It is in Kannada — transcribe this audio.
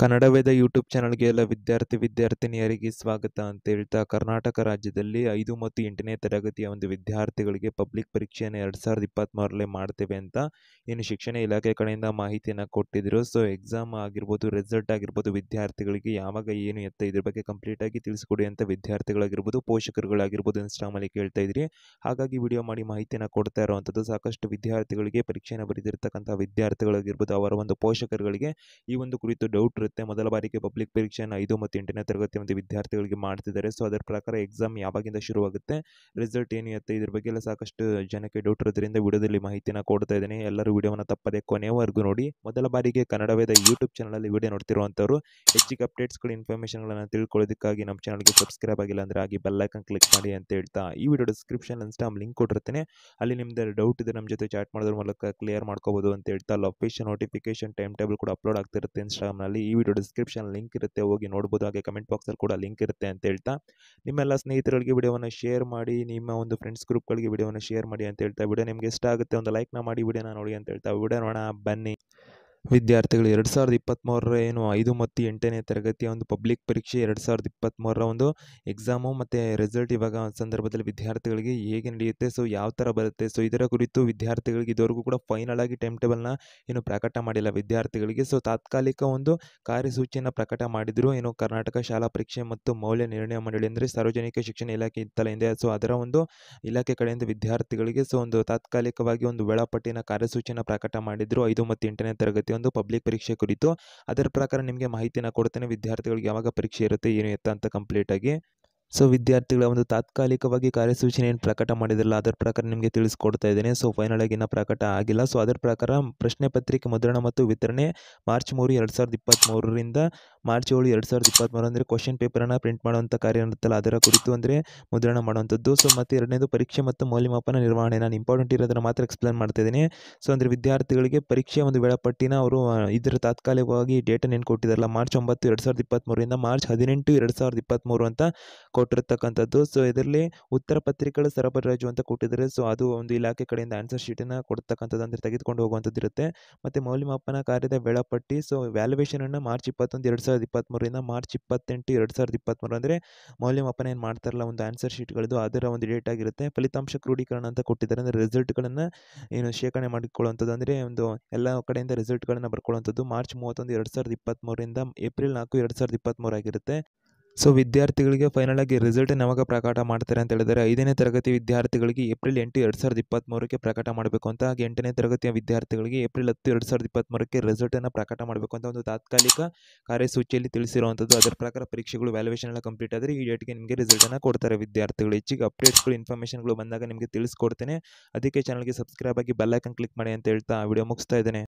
ಕನ್ನಡ ವೇದ ಯೂಟ್ಯೂಬ್ ಚಾನಲ್ಗೆ ಎಲ್ಲ ವಿದ್ಯಾರ್ಥಿ ವಿದ್ಯಾರ್ಥಿನಿಯರಿಗೆ ಸ್ವಾಗತ ಅಂತ ಹೇಳ್ತಾ ಕರ್ನಾಟಕ ರಾಜ್ಯದಲ್ಲಿ ಐದು ಮತ್ತು ಎಂಟನೇ ತರಗತಿಯ ಒಂದು ವಿದ್ಯಾರ್ಥಿಗಳಿಗೆ ಪಬ್ಲಿಕ್ ಪರೀಕ್ಷೆಯನ್ನು ಎರಡು ಸಾವಿರದ ಇಪ್ಪತ್ತ್ಮೂರಲ್ಲೇ ಮಾಡ್ತೇವೆ ಅಂತ ಏನು ಶಿಕ್ಷಣ ಇಲಾಖೆ ಕಡೆಯಿಂದ ಮಾಹಿತಿಯನ್ನು ಕೊಟ್ಟಿದ್ದರು ಸೊ ಎಕ್ಸಾಮ್ ಆಗಿರ್ಬೋದು ರಿಸಲ್ಟ್ ಆಗಿರ್ಬೋದು ವಿದ್ಯಾರ್ಥಿಗಳಿಗೆ ಯಾವಾಗ ಏನು ಎತ್ತ ಇದ್ರ ಬಗ್ಗೆ ಕಂಪ್ಲೀಟಾಗಿ ತಿಳಿಸಿಕೊಡಿ ಅಂತ ವಿದ್ಯಾರ್ಥಿಗಳಾಗಿರ್ಬೋದು ಪೋಷಕರುಗಳಾಗಿರ್ಬೋದು ಇನ್ಸ್ಟಾಮಲ್ಲಿ ಕೇಳ್ತಾ ಇದ್ರಿ ಹಾಗಾಗಿ ವಿಡಿಯೋ ಮಾಡಿ ಮಾಹಿತಿಯನ್ನು ಕೊಡ್ತಾ ಇರುವಂಥದ್ದು ಸಾಕಷ್ಟು ವಿದ್ಯಾರ್ಥಿಗಳಿಗೆ ಪರೀಕ್ಷೆಯನ್ನು ಬರೆದಿರ್ತಕ್ಕಂಥ ವಿದ್ಯಾರ್ಥಿಗಳಾಗಿರ್ಬೋದು ಅವರ ಒಂದು ಪೋಷಕರುಗಳಿಗೆ ಈ ಒಂದು ಕುರಿತು ಡೌಟ್ ಇರುತ್ತೆ ಮೊದಲ ಬಾರಿಗೆ ಪಬ್ಲಿಕ್ ಪರೀಕ್ಷೆಯನ್ನು ಐದು ಮತ್ತು ಎಂಟನೇ ತರಗತಿ ವಿದ್ಯಾರ್ಥಿಗಳಿಗೆ ಮಾಡ್ತಿದ್ದಾರೆ ಸೊ ಅದರ ಪ್ರಕಾರ ಎಕ್ಸಾಮ್ ಯಾವಾಗಿಂದ ಶುರುವಾಗುತ್ತೆ ರಿಸಲ್ಟ್ ಏನು ಇರುತ್ತೆ ಇದ್ರ ಬಗ್ಗೆ ಎಲ್ಲ ಸಾಕಷ್ಟು ಜನಕ್ಕೆ ಡೌಟ್ ಇರೋದ್ರಿಂದ ವಿಡಿಯೋದಲ್ಲಿ ಮಾಹಿತಿನ ಕೊಡ್ತಾ ಇದ್ದೀನಿ ಎಲ್ಲರೂ ವಿಡಿಯೋವನ್ನು ತಪ್ಪದೆ ಕೊನೆಯವರೆಗೂ ನೋಡಿ ಮೊದಲ ಬಾರಿಗೆ ಕನ್ನಡವೇದ ಯೂಟ್ಯೂಬ್ ಚಾನಲಲ್ಲಿ ವಿಡಿಯೋ ನೋಡ್ತಿರುವಂಥವ್ರು ಹೆಚ್ಚಿಗೆ ಅಪ್ಡೇಟ್ಸ್ಗಳು ಇನ್ಫಾರ್ಮೇಷನ್ಗಳನ್ನು ತಿಳ್ಕೊಳ್ಳೋದಕ್ಕಾಗಿ ನಮ್ಮ ಚಾನಲ್ಗೆ ಸಬ್ಸ್ಕ್ರೈಬ್ ಆಗಿಲ್ಲ ಅಂದರೆ ಆಗಿ ಬೆಲ್ಲೈಕನ್ ಕ್ಲಿಕ್ ಮಾಡಿ ಅಂತ ಹೇಳ್ತಾ ಈ ವಿಡಿಯೋ ಡಿಸ್ಕ್ರಿಪ್ಷನ್ ಇನ್ಸ್ಟಾಮ್ ಲಿಂಕ್ ಕೊಟ್ಟಿರ್ತೀನಿ ಅಲ್ಲಿ ನಿಮ್ದು ಡೌಟ್ ಇದೆ ನಮ್ಮ ಜೊತೆ ಚಾಟ್ ಮಾಡೋದ್ರ ಮೂಲಕ ಕ್ಲಿಯರ್ ಮಾಡ್ಕೋಬಹುದು ಅಂತ ಹೇಳ್ತಾ ಲೊಕೇಶನ್ ನೋಟಿಫಿಕೇಶನ್ ಟೈಮ್ ಟೇಬಲ್ ಕೂಡ ಅಪ್ಲೋಡ್ ಆಗ್ತಿರುತ್ತೆ ಇನ್ಸ್ಟಾಗ್ರಾಮ್ನಲ್ಲಿ ಈ ವಿಡಿಯೋ ಡಿಸ್ಕ್ರಿಪ್ಷನ್ ಲಿಂಕ್ ಇರುತ್ತೆ ಹೋಗಿ ನೋಡ್ಬೋದು ಹಾಗೆ ಕಮೆಂಟ್ ಬಾಕ್ಸಲ್ಲಿ ಕೂಡ ಲಿಂಕ್ ಇರುತ್ತೆ ಅಂತ ಹೇಳ್ತಾ ನಿಮ್ಮೆಲ್ಲ ಸ್ನೇಹಿತರಿಗೆ ವಿಡಿಯೋವನ್ನು ಶೇರ್ ಮಾಡಿ ನಿಮ್ಮ ಒಂದು ಫ್ರೆಂಡ್ಸ್ ಗ್ರೂಪ್ಗಳಿಗೆ ವಿಡಿಯೋವನ್ನು ಶೇರ್ ಮಾಡಿ ಅಂತ ಹೇಳ್ತಾ ವಿಡಿಯೋ ನಿಮಗೆ ಇಷ್ಟ ಆಗುತ್ತೆ ಒಂದು ಲೈಕ್ನ ಮಾಡಿ ವಿಡಿಯೋನ ನೋಡಿ ಅಂತ ಹೇಳ್ತಾ ವಿಡಿಯೋ ನೋಡೋಣ ಬನ್ನಿ ವಿದ್ಯಾರ್ಥಿಗಳು ಎರಡು ಸಾವಿರದ ಇಪ್ಪತ್ತ್ಮೂರರ ಏನು ಐದು ಮತ್ತು ಎಂಟನೇ ತರಗತಿಯ ಒಂದು ಪಬ್ಲಿಕ್ ಪರೀಕ್ಷೆ ಎರಡು ಸಾವಿರದ ಇಪ್ಪತ್ತ್ಮೂರರ ಒಂದು ಎಕ್ಸಾಮು ಮತ್ತು ರಿಸಲ್ಟ್ ಇವಾಗ ಸಂದರ್ಭದಲ್ಲಿ ವಿದ್ಯಾರ್ಥಿಗಳಿಗೆ ಹೇಗೆ ನಡೆಯುತ್ತೆ ಸೊ ಯಾವ ಥರ ಬರುತ್ತೆ ಸೊ ಇದರ ಕುರಿತು ವಿದ್ಯಾರ್ಥಿಗಳಿಗೆ ಇದುವರೆಗೂ ಕೂಡ ಫೈನಲ್ ಆಗಿ ಟೈಮ್ ಟೇಬಲ್ನ ಏನು ಪ್ರಕಟ ಮಾಡಿಲ್ಲ ವಿದ್ಯಾರ್ಥಿಗಳಿಗೆ ಸೊ ತಾತ್ಕಾಲಿಕ ಒಂದು ಕಾರ್ಯಸೂಚಿಯನ್ನು ಪ್ರಕಟ ಮಾಡಿದರು ಏನು ಕರ್ನಾಟಕ ಶಾಲಾ ಪರೀಕ್ಷೆ ಮತ್ತು ಮೌಲ್ಯ ನಿರ್ಣಯ ಮಂಡಳಿ ಅಂದರೆ ಸಾರ್ವಜನಿಕ ಶಿಕ್ಷಣ ಇಲಾಖೆ ಇದೆ ಸೊ ಅದರ ಒಂದು ಇಲಾಖೆ ಕಡೆಯಿಂದ ವಿದ್ಯಾರ್ಥಿಗಳಿಗೆ ಸೊ ಒಂದು ತಾತ್ಕಾಲಿಕವಾಗಿ ಒಂದು ವೇಳಾಪಟ್ಟಿನ ಕಾರ್ಯಸೂಚಿಯನ್ನು ಪ್ರಕಟ ಮಾಡಿದರು ಐದು ಮತ್ತು ಎಂಟನೇ ತರಗತಿ ಪ್ರತಿಯೊಂದು ಪಬ್ಲಿಕ್ ಪರೀಕ್ಷೆ ಕುರಿತು ಅದರ ಪ್ರಕಾರ ನಿಮಗೆ ಮಾಹಿತಿನ ಕೊಡ್ತೇನೆ ವಿದ್ಯಾರ್ಥಿಗಳಿಗೆ ಯಾವಾಗ ಪರೀಕ್ಷೆ ಇರುತ್ತೆ ಏನು ಎತ್ತ ಅಂತ ಕಂಪ್ಲೀಟಾಗಿ ಸೊ ವಿದ್ಯಾರ್ಥಿಗಳ ಒಂದು ತಾತ್ಕಾಲಿಕವಾಗಿ ಕಾರ್ಯಸೂಚನೆ ಏನು ಪ್ರಕಟ ಮಾಡಿದಿರಲ್ಲ ಅದರ ಪ್ರಕಾರ ನಿಮಗೆ ತಿಳಿಸ್ಕೊಡ್ತಾ ಇದ್ದೇನೆ ಸೊ ಫೈನಲ್ ಆಗಿನ ಪ್ರಕಟ ಆಗಿಲ್ಲ ಸೊ ಅದರ ಪ್ರಕಾರ ಪ್ರಶ್ನೆ ಪತ್ರಿಕೆ ಮುದ್ರಣ ಮತ್ತು ವಿತರಣೆ ಮಾರ್ಚ್ ಮೂರು ಎರಡು ಸಾವಿರದ ಇಪ್ಪತ್ತ್ಮೂರರಿಂದ ಮಾರ್ಚ್ ಏಳು ಎರಡು ಸಾವಿರದ ಇಪ್ಪತ್ತ್ಮೂರು ಅಂದರೆ ಕ್ವಶನ್ ಪೇಪರನ್ನು ಪ್ರಿಂಟ್ ಮಾಡುವಂಥ ಕಾರ್ಯ ಇರುತ್ತಲ್ಲ ಅದರ ಕುರಿತು ಅಂದರೆ ಮುದ್ರಣ ಮಾಡುವಂಥದ್ದು ಸೊ ಮತ್ತು ಎರಡನೇದು ಪರೀಕ್ಷೆ ಮತ್ತು ಮೌಲ್ಯಮಾಪನ ನಿರ್ವಹಣೆ ನಾನು ಇಂಪಾರ್ಟೆಂಟ್ ಇರೋದನ್ನು ಮಾತ್ರ ಎಕ್ಸ್ಪ್ಲೇನ್ ಮಾಡ್ತಾ ಇದ್ದೀನಿ ಸೊ ಅಂದರೆ ವಿದ್ಯಾರ್ಥಿಗಳಿಗೆ ಪರೀಕ್ಷೆ ಒಂದು ವೇಳಾಪಟ್ಟಿನ ಅವರು ಇದರ ತಾತ್ಕಾಲಿಕವಾಗಿ ಡೇಟನ್ನು ಏನು ಕೊಟ್ಟಿದ್ದಾರಲ್ಲ ಮಾರ್ಚ್ ಒಂಬತ್ತು ಎರಡು ಸಾವಿರದ ಇಪ್ಪತ್ತ್ಮೂರರಿಂದ ಮಾರ್ಚ್ ಹದಿನೆಂಟು ಎರಡು ಸಾವಿರದ ಇಪ್ಪತ್ತ್ಮೂರು ಅಂತ ಕೊಟ್ಟಿರತಕ್ಕಂಥದ್ದು ಸೊ ಇದರಲ್ಲಿ ಉತ್ತರ ಪತ್ರಿಕೆಗಳ ಸರಬರಾಜು ಅಂತ ಕೊಟ್ಟಿದ್ದಾರೆ ಸೊ ಅದು ಒಂದು ಇಲಾಖೆ ಕಡೆಯಿಂದ ಆನ್ಸರ್ ಶೀಟನ್ನು ಕೊಡ್ತಕ್ಕಂಥದ್ದು ಅಂದರೆ ತೆಗೆದುಕೊಂಡು ಹೋಗುವಂಥದ್ದು ಇರುತ್ತೆ ಮತ್ತು ಮೌಲ್ಯಮಾಪನ ಕಾರ್ಯದ ವೇಳಾಪಟ್ಟಿ ಸೊ ವ್ಯಾಲ್ಯುವೇಷನನ್ನು ಮಾರ್ಚ್ ಇಪ್ಪತ್ತೊಂದು ಎರಡು ಸಾವಿರದ ಇಪ್ಪತ್ತ್ಮೂರಿಂದ ಮಾರ್ಚ್ ಇಪ್ಪತ್ತೆಂಟು ಎರಡು ಸಾವಿರದ ಇಪ್ಪತ್ತ್ಮೂರು ಅಂದರೆ ಮೌಲ್ಯಮಾಪನ ಏನು ಮಾಡ್ತಾರಲ್ಲ ಒಂದು ಆನ್ಸರ್ ಶೀಟ್ಗಳದ್ದು ಅದರ ಒಂದು ಡೇಟ್ ಆಗಿರುತ್ತೆ ಫಲಿತಾಂಶ ಕ್ರೋಢೀಕರಣ ಅಂತ ಕೊಟ್ಟಿದ್ದಾರೆ ಅಂದರೆ ರಿಸಲ್ಟ್ಗಳನ್ನು ಏನು ಶೇಖರಣೆ ಮಾಡಿಕೊಳ್ಳುವಂಥದ್ದು ಅಂದರೆ ಒಂದು ಎಲ್ಲ ಕಡೆಯಿಂದ ರಿಸಲ್ಟ್ಗಳನ್ನು ಬರ್ಕೊಳ್ಳುವಂಥದ್ದು ಮಾರ್ಚ್ ಮೂವತ್ತೊಂದು ಎರಡು ಸಾವಿರದ ಇಪ್ಪತ್ತ್ಮೂರಿಂದ ಏಪ್ರಿಲ್ ನಾಲ್ಕು ಎರಡು ಸಾವಿರದ ಇಪ್ಪತ್ತ್ಮೂರಾಗಿರುತ್ತೆ ಸೊ ವಿದ್ಯಾರ್ಥಿಗಳಿಗೆ ಫೈನಲ್ ಆಗಿ ರಿಸಲ್ಟ್ ಯಾವಾಗ ಪ್ರಕಟ ಮಾಡ್ತಾರೆ ಅಂತ ಹೇಳಿದರೆ ಐದನೇ ತರಗತಿ ವಿದ್ಯಾರ್ಥಿಗಳಿಗೆ ಏಪ್ರಿಲ್ ಎಂಟು ಎರಡು ಸಾವಿರದ ಇಪ್ಪತ್ತ್ಮೂರಕ್ಕೆ ಪ್ರಕಟ ಮಾಡಬೇಕು ಅಂತ ಹಾಗೆ ಎಂಟನೇ ತರಗತಿಯ ವಿದ್ಯಾರ್ಥಿಗಳಿಗೆ ಏಪ್ರಿಲ್ ಹತ್ತು ಎರಡು ಸಾವಿರದ ಇಪ್ಪತ್ತ್ಮೂರಕ್ಕೆ ರಿಸಲ್ಟನ್ನು ಪ್ರಕಟ ಮಾಡಬೇಕು ಅಂತ ಒಂದು ತಾತ್ಕಾಲಿಕ ಕಾರ್ಯಸೂಚಿಯಲ್ಲಿ ತಿಳಿಸಿರುವಂಥದ್ದು ಅದರ ಪ್ರಕಾರ ಪರೀಕ್ಷೆಗಳು ವ್ಯಾಲ್ಯೂಷನ್ ಎಲ್ಲ ಕಂಪ್ಲೀಟ್ ಆದರೆ ಈ ಡೇಟ್ಗೆ ನಿಮಗೆ ರಿಸಲ್ಟನ್ನು ಕೊಡ್ತಾರೆ ವಿದ್ಯಾರ್ಥಿಗಳು ಹೆಚ್ಚಿಗೆ ಅಪ್ಡೇಟ್ಸ್ಗಳು ಇನ್ಫಾರ್ಮೇಷನ್ಗಳು ಬಂದಾಗ ನಿಮಗೆ ತಿಳಿಸ್ಕೊಡ್ತೇನೆ ಅದಕ್ಕೆ ಚಾನಲ್ಗೆ ಸಬ್ಸ್ಕ್ರೈಬ್ ಆಗಿ ಬೆಲ್ಲೈಕನ್ ಕ್ಲಿಕ್ ಮಾಡಿ ಅಂತ ಹೇಳ್ತಾ ವಿಡಿಯೋ ಮುಗಿಸ್ತಾ ಇದ್ದೇನೆ